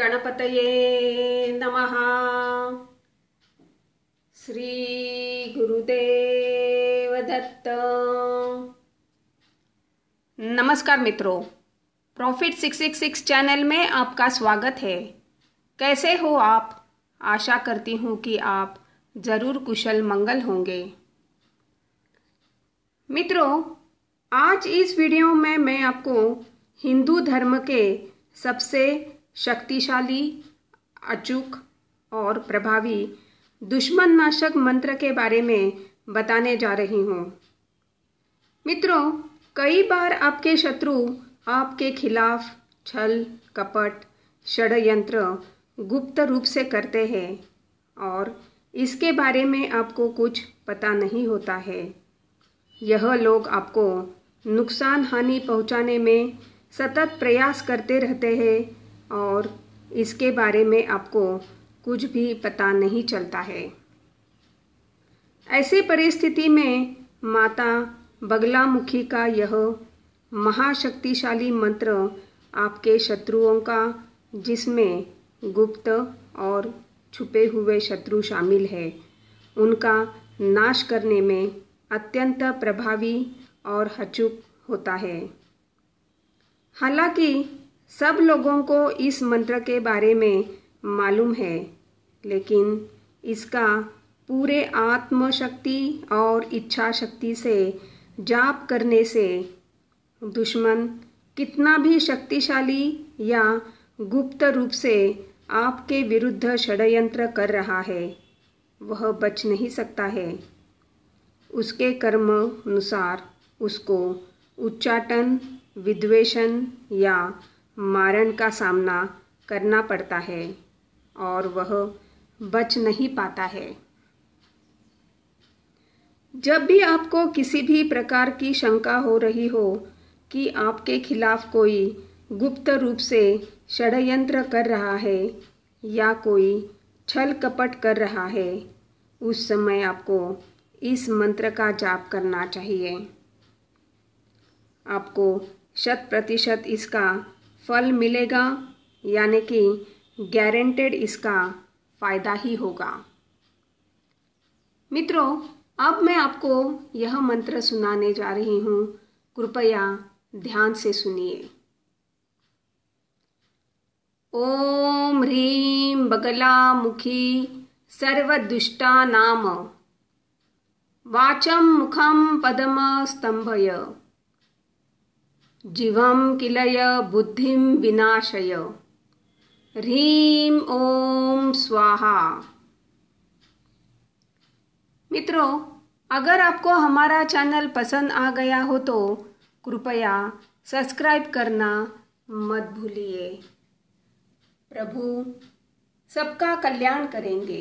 गणपतये नमः दत्त नमस्कार मित्रों प्रॉफिट 666 चैनल में आपका स्वागत है कैसे हो आप आशा करती हूँ कि आप ज़रूर कुशल मंगल होंगे मित्रों आज इस वीडियो में मैं आपको हिंदू धर्म के सबसे शक्तिशाली अचूक और प्रभावी दुश्मन नाशक मंत्र के बारे में बताने जा रही हूँ मित्रों कई बार आपके शत्रु आपके खिलाफ छल कपट षडयंत्र गुप्त रूप से करते हैं और इसके बारे में आपको कुछ पता नहीं होता है यह लोग आपको नुकसान हानि पहुंचाने में सतत प्रयास करते रहते हैं और इसके बारे में आपको कुछ भी पता नहीं चलता है ऐसे परिस्थिति में माता बगलामुखी का यह महाशक्तिशाली मंत्र आपके शत्रुओं का जिसमें गुप्त और छुपे हुए शत्रु शामिल है उनका नाश करने में अत्यंत प्रभावी और अचूक होता है हालांकि सब लोगों को इस मंत्र के बारे में मालूम है लेकिन इसका पूरे आत्मशक्ति और इच्छा शक्ति से जाप करने से दुश्मन कितना भी शक्तिशाली या गुप्त रूप से आपके विरुद्ध षडयंत्र कर रहा है वह बच नहीं सकता है उसके कर्म अनुसार उसको उच्चाटन विद्वेशन या मारण का सामना करना पड़ता है और वह बच नहीं पाता है जब भी आपको किसी भी प्रकार की शंका हो रही हो कि आपके खिलाफ कोई गुप्त रूप से षडयंत्र कर रहा है या कोई छल कपट कर रहा है उस समय आपको इस मंत्र का जाप करना चाहिए आपको शत प्रतिशत इसका फल मिलेगा यानी कि गारंटेड इसका फायदा ही होगा मित्रों अब मैं आपको यह मंत्र सुनाने जा रही हूं कृपया ध्यान से सुनिए ओम ह्रीम बगला मुखी सर्वदुष्टा नाम वाचम मुखम पदम स्तंभय जिवं किलय बुद्धिं विनाशय ह्रीं ओम स्वाहा मित्रों अगर आपको हमारा चैनल पसंद आ गया हो तो कृपया सब्सक्राइब करना मत भूलिए प्रभु सबका कल्याण करेंगे